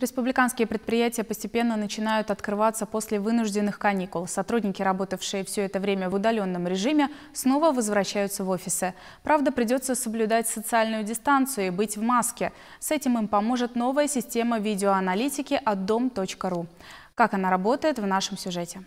Республиканские предприятия постепенно начинают открываться после вынужденных каникул. Сотрудники, работавшие все это время в удаленном режиме, снова возвращаются в офисы. Правда, придется соблюдать социальную дистанцию и быть в маске. С этим им поможет новая система видеоаналитики от дом.ру. Как она работает в нашем сюжете.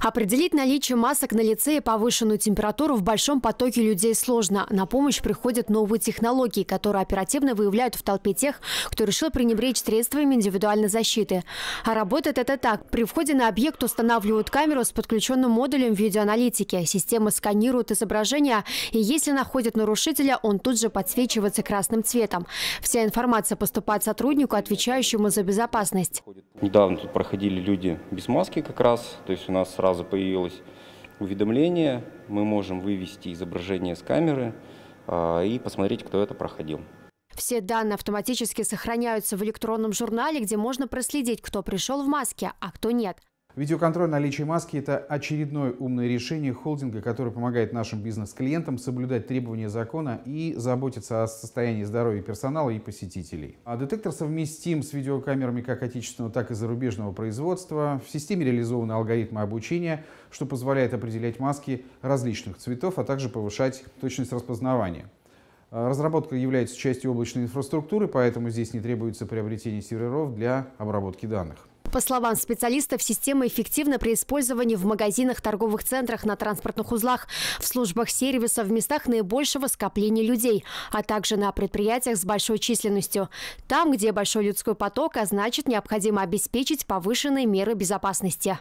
Определить наличие масок на лице и повышенную температуру в большом потоке людей сложно. На помощь приходят новые технологии, которые оперативно выявляют в толпе тех, кто решил пренебречь средствами индивидуальной защиты. А работает это так. При входе на объект устанавливают камеру с подключенным модулем видеоаналитики. Система сканирует изображение, и если находит нарушителя, он тут же подсвечивается красным цветом. Вся информация поступает сотруднику, отвечающему за безопасность. Недавно тут проходили люди без маски как раз. То есть у нас сразу появилось уведомление, мы можем вывести изображение с камеры а, и посмотреть, кто это проходил. Все данные автоматически сохраняются в электронном журнале, где можно проследить, кто пришел в маске, а кто нет. Видеоконтроль наличия маски – это очередное умное решение холдинга, которое помогает нашим бизнес-клиентам соблюдать требования закона и заботиться о состоянии здоровья персонала и посетителей. А детектор совместим с видеокамерами как отечественного, так и зарубежного производства. В системе реализованы алгоритмы обучения, что позволяет определять маски различных цветов, а также повышать точность распознавания. А, разработка является частью облачной инфраструктуры, поэтому здесь не требуется приобретение серверов для обработки данных. По словам специалистов, система эффективна при использовании в магазинах, торговых центрах, на транспортных узлах, в службах сервиса, в местах наибольшего скопления людей, а также на предприятиях с большой численностью. Там, где большой людской поток, а значит, необходимо обеспечить повышенные меры безопасности.